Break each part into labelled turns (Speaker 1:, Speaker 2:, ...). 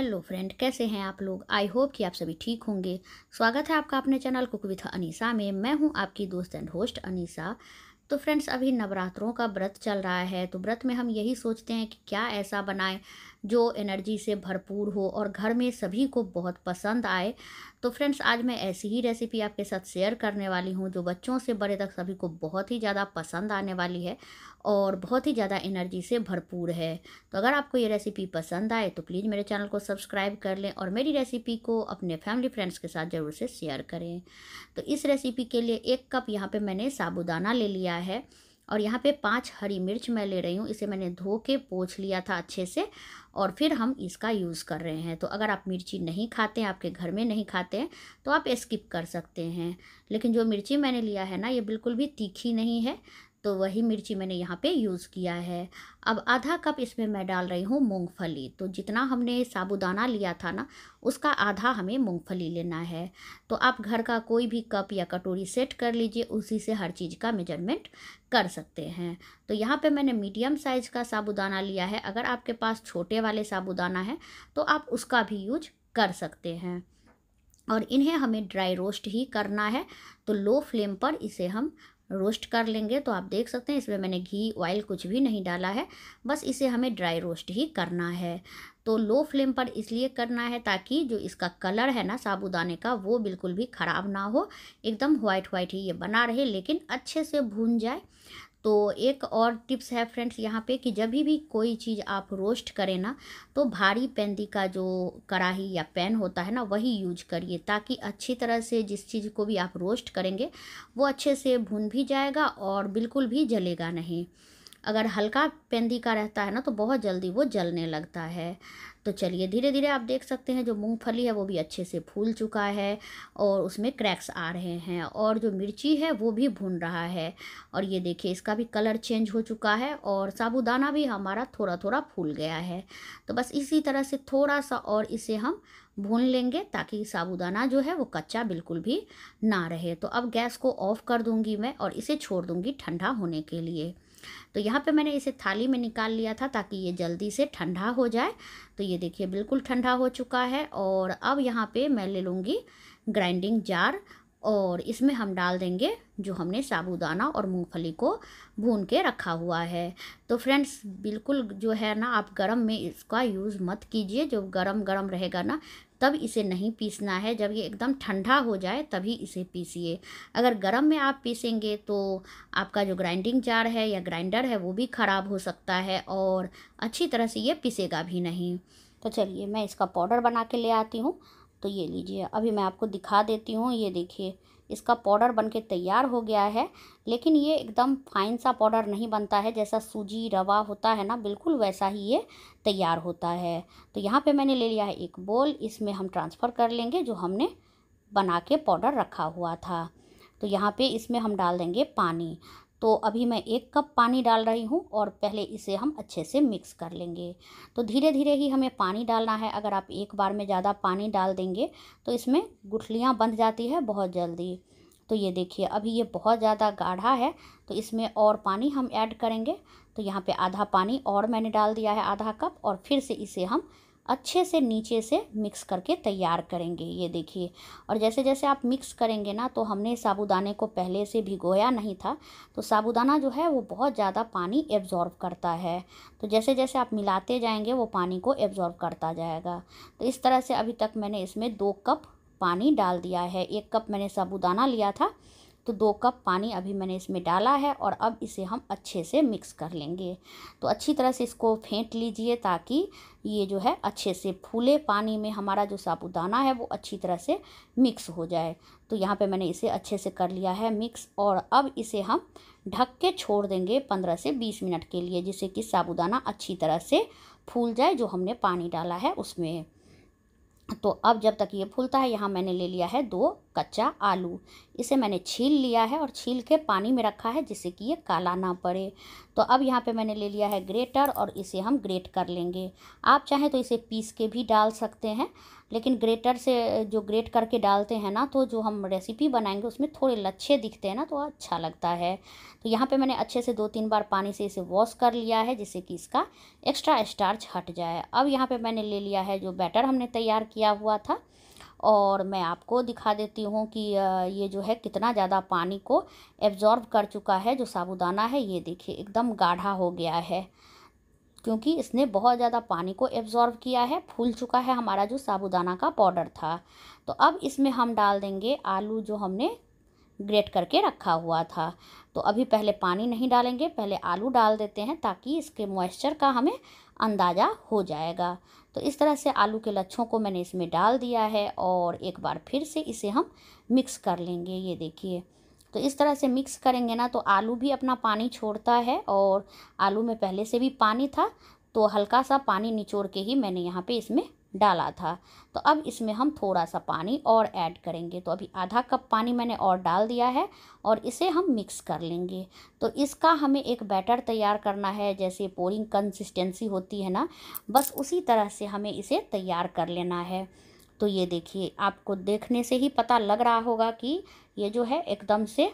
Speaker 1: Hello friend कैसे हैं आप लोग आई होप कि आप सभी ठीक होंगे स्वागत है आपका अपने चैनल कुक विथ अनीसा में मैं हूं आपकी दोस्त एंड होस्ट अनीसा तो फ्रेंड्स अभी नवरात्रों का व्रत चल रहा है तो व्रत में हम यही सोचते हैं कि क्या ऐसा बनाएं जो एनर्जी से भरपूर हो और घर में सभी को बहुत पसंद आए तो फ्रेंड्स आज मैं ऐसी ही रेसिपी आपके साथ शेयर करने वाली हूँ जो बच्चों से बड़े तक सभी को बहुत ही ज़्यादा पसंद आने वाली है और बहुत ही ज़्यादा एनर्जी से भरपूर है तो अगर आपको ये रेसिपी पसंद आए तो प्लीज़ मेरे चैनल को सब्सक्राइब कर लें और मेरी रेसिपी को अपने फैमिली फ्रेंड्स के साथ ज़रूर से शेयर करें तो इस रेसिपी के लिए एक कप यहाँ पर मैंने साबुदाना ले लिया है और यहाँ पे पांच हरी मिर्च मैं ले रही हूँ इसे मैंने धो के पोछ लिया था अच्छे से और फिर हम इसका यूज़ कर रहे हैं तो अगर आप मिर्ची नहीं खाते हैं आपके घर में नहीं खाते हैं तो आप स्किप कर सकते हैं लेकिन जो मिर्ची मैंने लिया है ना ये बिल्कुल भी तीखी नहीं है तो वही मिर्ची मैंने यहाँ पे यूज़ किया है अब आधा कप इसमें मैं डाल रही हूँ मूंगफली तो जितना हमने साबुदाना लिया था ना उसका आधा हमें मूंगफली लेना है तो आप घर का कोई भी कप या कटोरी सेट कर लीजिए उसी से हर चीज़ का मेजरमेंट कर सकते हैं तो यहाँ पे मैंने मीडियम साइज़ का साबुदाना लिया है अगर आपके पास छोटे वाले साबुदाना है तो आप उसका भी यूज कर सकते हैं और इन्हें हमें ड्राई रोस्ट ही करना है तो लो फ्लेम पर इसे हम रोस्ट कर लेंगे तो आप देख सकते हैं इसमें मैंने घी ऑयल कुछ भी नहीं डाला है बस इसे हमें ड्राई रोस्ट ही करना है तो लो फ्लेम पर इसलिए करना है ताकि जो इसका कलर है ना साबुदाने का वो बिल्कुल भी ख़राब ना हो एकदम वाइट वाइट ही ये बना रहे लेकिन अच्छे से भून जाए तो एक और टिप्स है फ्रेंड्स यहाँ पे कि जब भी कोई चीज़ आप रोस्ट करें ना तो भारी पैंदी का जो कढ़ाही या पैन होता है ना वही यूज करिए ताकि अच्छी तरह से जिस चीज़ को भी आप रोस्ट करेंगे वो अच्छे से भुन भी जाएगा और बिल्कुल भी जलेगा नहीं अगर हल्का पेंदी का रहता है ना तो बहुत जल्दी वो जलने लगता है तो चलिए धीरे धीरे आप देख सकते हैं जो मूंगफली है वो भी अच्छे से फूल चुका है और उसमें क्रैक्स आ रहे हैं और जो मिर्ची है वो भी भून रहा है और ये देखिए इसका भी कलर चेंज हो चुका है और साबुदाना भी हमारा थोड़ा थोड़ा फूल गया है तो बस इसी तरह से थोड़ा सा और इसे हम भून लेंगे ताकि साबुदाना जो है वो कच्चा बिल्कुल भी ना रहे तो अब गैस को ऑफ़ कर दूँगी मैं और इसे छोड़ दूँगी ठंडा होने के लिए तो यहाँ पे मैंने इसे थाली में निकाल लिया था ताकि ये जल्दी से ठंडा हो जाए तो ये देखिए बिल्कुल ठंडा हो चुका है और अब यहाँ पे मैं ले लूँगी ग्राइंडिंग जार और इसमें हम डाल देंगे जो हमने साबूदाना और मूंगफली को भून के रखा हुआ है तो फ्रेंड्स बिल्कुल जो है ना आप गरम में इसका यूज़ मत कीजिए जो गरम गरम रहेगा ना तब इसे नहीं पीसना है जब ये एकदम ठंडा हो जाए तभी इसे पीसिए अगर गर्म में आप पीसेंगे तो आपका जो ग्राइंडिंग जार है या ग्राइंडर है वो भी ख़राब हो सकता है और अच्छी तरह से ये पीसेगा भी नहीं तो चलिए मैं इसका पाउडर बना के ले आती हूँ तो ये लीजिए अभी मैं आपको दिखा देती हूँ ये देखिए इसका पाउडर बन के तैयार हो गया है लेकिन ये एकदम फाइन सा पाउडर नहीं बनता है जैसा सूजी रवा होता है ना बिल्कुल वैसा ही ये तैयार होता है तो यहाँ पे मैंने ले लिया है एक बोल इसमें हम ट्रांसफ़र कर लेंगे जो हमने बना के पाउडर रखा हुआ था तो यहाँ पे इसमें हम डाल देंगे पानी तो अभी मैं एक कप पानी डाल रही हूँ और पहले इसे हम अच्छे से मिक्स कर लेंगे तो धीरे धीरे ही हमें पानी डालना है अगर आप एक बार में ज़्यादा पानी डाल देंगे तो इसमें गुठलियाँ बंध जाती है बहुत जल्दी तो ये देखिए अभी ये बहुत ज़्यादा गाढ़ा है तो इसमें और पानी हम ऐड करेंगे तो यहाँ पे आधा पानी और मैंने डाल दिया है आधा कप और फिर से इसे हम अच्छे से नीचे से मिक्स करके तैयार करेंगे ये देखिए और जैसे जैसे आप मिक्स करेंगे ना तो हमने साबुदाने को पहले से भिगोया नहीं था तो साबुदाना जो है वो बहुत ज़्यादा पानी एब्जॉर्व करता है तो जैसे जैसे आप मिलाते जाएंगे वो पानी को एब्जॉर्व करता जाएगा तो इस तरह से अभी तक मैंने इसमें दो कप पानी डाल दिया है एक कप मैंने साबुदाना लिया था तो दो कप पानी अभी मैंने इसमें डाला है और अब इसे हम अच्छे से मिक्स कर लेंगे तो अच्छी तरह से इसको फेंट लीजिए ताकि ये जो है अच्छे से फूले पानी में हमारा जो साबुदाना है वो अच्छी तरह से मिक्स हो जाए तो यहाँ पे मैंने इसे अच्छे से कर लिया है मिक्स और अब इसे हम ढक के छोड़ देंगे पंद्रह से बीस मिनट के लिए जिससे कि साबुदाना अच्छी तरह से फूल जाए जो हमने पानी डाला है उसमें तो अब जब तक ये फूलता है यहाँ मैंने ले लिया है दो कच्चा आलू इसे मैंने छील लिया है और छील के पानी में रखा है जिससे कि ये काला ना पड़े तो अब यहाँ पे मैंने ले लिया है ग्रेटर और इसे हम ग्रेट कर लेंगे आप चाहें तो इसे पीस के भी डाल सकते हैं लेकिन ग्रेटर से जो ग्रेट करके डालते हैं ना तो जो हम रेसिपी बनाएंगे उसमें थोड़े लच्छे दिखते हैं ना तो अच्छा लगता है तो यहाँ पे मैंने अच्छे से दो तीन बार पानी से इसे वॉश कर लिया है जिससे कि इसका एक्स्ट्रा स्टार्च हट जाए अब यहाँ पे मैंने ले लिया है जो बैटर हमने तैयार किया हुआ था और मैं आपको दिखा देती हूँ कि ये जो है कितना ज़्यादा पानी को एब्जॉर्ब कर चुका है जो साबुदाना है ये देखिए एकदम गाढ़ा हो गया है क्योंकि इसने बहुत ज़्यादा पानी को एब्ज़ॉर्व किया है फूल चुका है हमारा जो साबुदाना का पाउडर था तो अब इसमें हम डाल देंगे आलू जो हमने ग्रेट करके रखा हुआ था तो अभी पहले पानी नहीं डालेंगे पहले आलू डाल देते हैं ताकि इसके मॉइस्चर का हमें अंदाज़ा हो जाएगा तो इस तरह से आलू के लच्छों को मैंने इसमें डाल दिया है और एक बार फिर से इसे हम मिक्स कर लेंगे ये देखिए तो इस तरह से मिक्स करेंगे ना तो आलू भी अपना पानी छोड़ता है और आलू में पहले से भी पानी था तो हल्का सा पानी निचोड़ के ही मैंने यहाँ पे इसमें डाला था तो अब इसमें हम थोड़ा सा पानी और ऐड करेंगे तो अभी आधा कप पानी मैंने और डाल दिया है और इसे हम मिक्स कर लेंगे तो इसका हमें एक बैटर तैयार करना है जैसे पोरिंग कंसिस्टेंसी होती है ना बस उसी तरह से हमें इसे तैयार कर लेना है तो ये देखिए आपको देखने से ही पता लग रहा होगा कि ये जो है एकदम से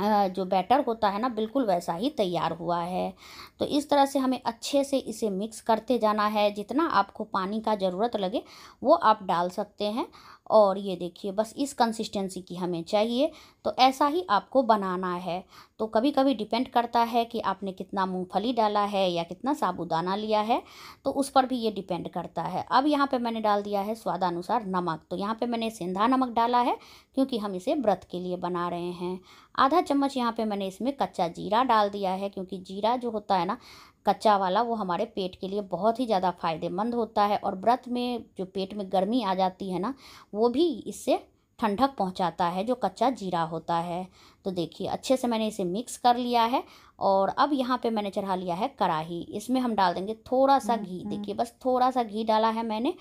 Speaker 1: जो बैटर होता है ना बिल्कुल वैसा ही तैयार हुआ है तो इस तरह से हमें अच्छे से इसे मिक्स करते जाना है जितना आपको पानी का ज़रूरत लगे वो आप डाल सकते हैं और ये देखिए बस इस कंसिस्टेंसी की हमें चाहिए तो ऐसा ही आपको बनाना है तो कभी कभी डिपेंड करता है कि आपने कितना मूंगफली डाला है या कितना साबुदाना लिया है तो उस पर भी ये डिपेंड करता है अब यहाँ पे मैंने डाल दिया है स्वादानुसार नमक तो यहाँ पे मैंने सेंधा नमक डाला है क्योंकि हम इसे व्रत के लिए बना रहे हैं आधा चम्मच यहाँ पे मैंने इसमें कच्चा जीरा डाल दिया है क्योंकि जीरा जो होता है ना कच्चा वाला वो हमारे पेट के लिए बहुत ही ज़्यादा फायदेमंद होता है और व्रत में जो पेट में गर्मी आ जाती है ना वो भी इससे ठंडक पहुंचाता है जो कच्चा जीरा होता है तो देखिए अच्छे से मैंने इसे मिक्स कर लिया है और अब यहाँ पे मैंने चढ़ा लिया है कढ़ाही इसमें हम डाल देंगे थोड़ा सा हम्म, घी हम्म। देखिए बस थोड़ा सा घी डाला है मैंने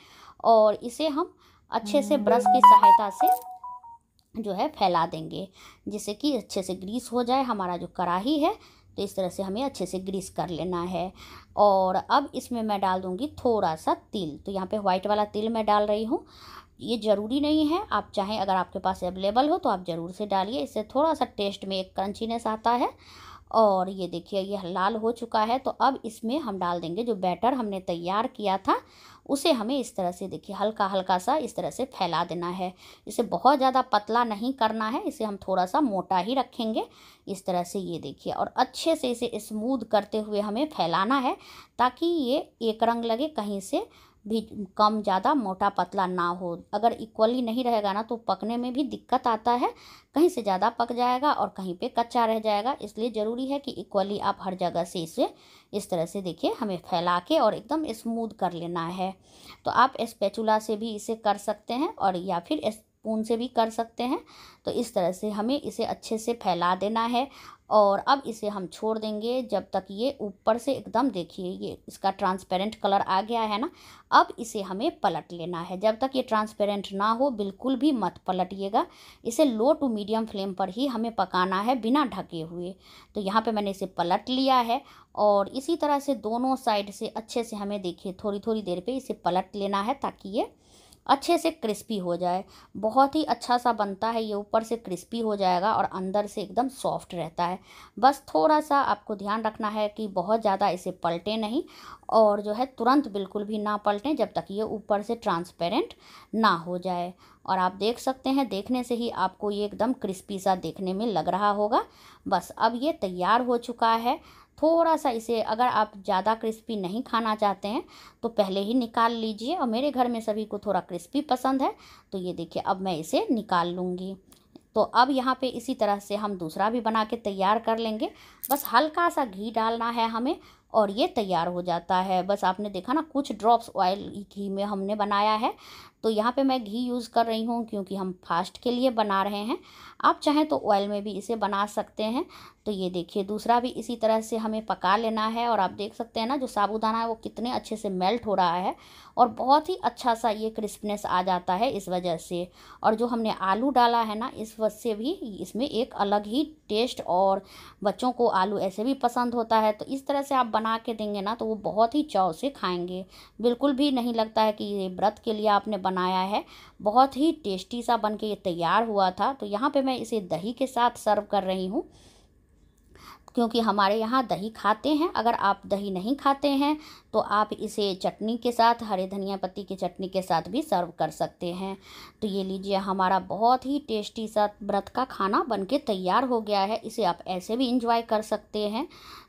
Speaker 1: और इसे हम अच्छे से हम्म। ब्रश की सहायता से जो है फैला देंगे जिससे कि अच्छे से ग्रीस हो जाए हमारा जो कढ़ाही है तो इस तरह से हमें अच्छे से ग्रीस कर लेना है और अब इसमें मैं डाल दूँगी थोड़ा सा तिल तो यहाँ पे वाइट वाला तिल मैं डाल रही हूँ ये ज़रूरी नहीं है आप चाहें अगर आपके पास अवेलेबल हो तो आप ज़रूर से डालिए इससे थोड़ा सा टेस्ट में एक क्रंचीनेस आता है और ये देखिए ये लाल हो चुका है तो अब इसमें हम डाल देंगे जो बैटर हमने तैयार किया था उसे हमें इस तरह से देखिए हल्का हल्का सा इस तरह से फैला देना है इसे बहुत ज़्यादा पतला नहीं करना है इसे हम थोड़ा सा मोटा ही रखेंगे इस तरह से ये देखिए और अच्छे से इसे स्मूद करते हुए हमें फैलाना है ताकि ये एक रंग लगे कहीं से भी कम ज़्यादा मोटा पतला ना हो अगर इक्वली नहीं रहेगा ना तो पकने में भी दिक्कत आता है कहीं से ज़्यादा पक जाएगा और कहीं पे कच्चा रह जाएगा इसलिए ज़रूरी है कि इक्वली आप हर जगह से इसे इस तरह से देखिए हमें फैला के और एकदम स्मूद कर लेना है तो आप स्पैचुला से भी इसे कर सकते हैं और या फिर स्पून से भी कर सकते हैं तो इस तरह से हमें इसे अच्छे से फैला देना है और अब इसे हम छोड़ देंगे जब तक ये ऊपर से एकदम देखिए ये इसका ट्रांसपेरेंट कलर आ गया है ना अब इसे हमें पलट लेना है जब तक ये ट्रांसपेरेंट ना हो बिल्कुल भी मत पलटिएगा इसे लो टू मीडियम फ्लेम पर ही हमें पकाना है बिना ढके हुए तो यहाँ पे मैंने इसे पलट लिया है और इसी तरह से दोनों साइड से अच्छे से हमें देखिए थोड़ी थोड़ी देर पर इसे पलट लेना है ताकि ये अच्छे से क्रिस्पी हो जाए बहुत ही अच्छा सा बनता है ये ऊपर से क्रिस्पी हो जाएगा और अंदर से एकदम सॉफ्ट रहता है बस थोड़ा सा आपको ध्यान रखना है कि बहुत ज़्यादा इसे पलटे नहीं और जो है तुरंत बिल्कुल भी ना पलटें जब तक ये ऊपर से ट्रांसपेरेंट ना हो जाए और आप देख सकते हैं देखने से ही आपको ये एकदम क्रिस्पी सा देखने में लग रहा होगा बस अब ये तैयार हो चुका है थोड़ा सा इसे अगर आप ज़्यादा क्रिस्पी नहीं खाना चाहते हैं तो पहले ही निकाल लीजिए और मेरे घर में सभी को थोड़ा क्रिस्पी पसंद है तो ये देखिए अब मैं इसे निकाल लूँगी तो अब यहाँ पे इसी तरह से हम दूसरा भी बना के तैयार कर लेंगे बस हल्का सा घी डालना है हमें और ये तैयार हो जाता है बस आपने देखा ना कुछ ड्रॉप्स ऑयल घी में हमने बनाया है तो यहाँ पे मैं घी यूज़ कर रही हूँ क्योंकि हम फास्ट के लिए बना रहे हैं आप चाहें तो ऑयल में भी इसे बना सकते हैं तो ये देखिए दूसरा भी इसी तरह से हमें पका लेना है और आप देख सकते हैं ना जो साबुदाना है वो कितने अच्छे से मेल्ट हो रहा है और बहुत ही अच्छा सा ये क्रिस्पनेस आ जाता है इस वजह से और जो हमने आलू डाला है ना इस वजह से भी इसमें एक अलग ही टेस्ट और बच्चों को आलू ऐसे भी पसंद होता है तो इस तरह से आप बना बना के देंगे ना तो वो बहुत ही चाव से खाएंगे बिल्कुल भी नहीं लगता है कि ये व्रत के लिए आपने बनाया है बहुत ही टेस्टी सा बन के ये तैयार हुआ था तो यहाँ पे मैं इसे दही के साथ सर्व कर रही हूँ क्योंकि हमारे यहाँ दही खाते हैं अगर आप दही नहीं खाते हैं तो आप इसे चटनी के साथ हरे धनिया पत्ती की चटनी के साथ भी सर्व कर सकते हैं तो ये लीजिए हमारा बहुत ही टेस्टी सा व्रत का खाना बनके तैयार हो गया है इसे आप ऐसे भी इंजॉय कर सकते हैं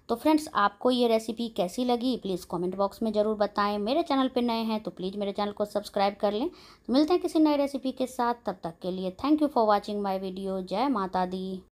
Speaker 1: तो फ्रेंड्स आपको ये रेसिपी कैसी लगी प्लीज़ कमेंट बॉक्स में ज़रूर बताएं मेरे चैनल पर नए हैं तो प्लीज़ मेरे चैनल को सब्सक्राइब कर लें तो मिलते हैं किसी नए रेसिपी के साथ तब तक के लिए thank you for watching my video जय माता दी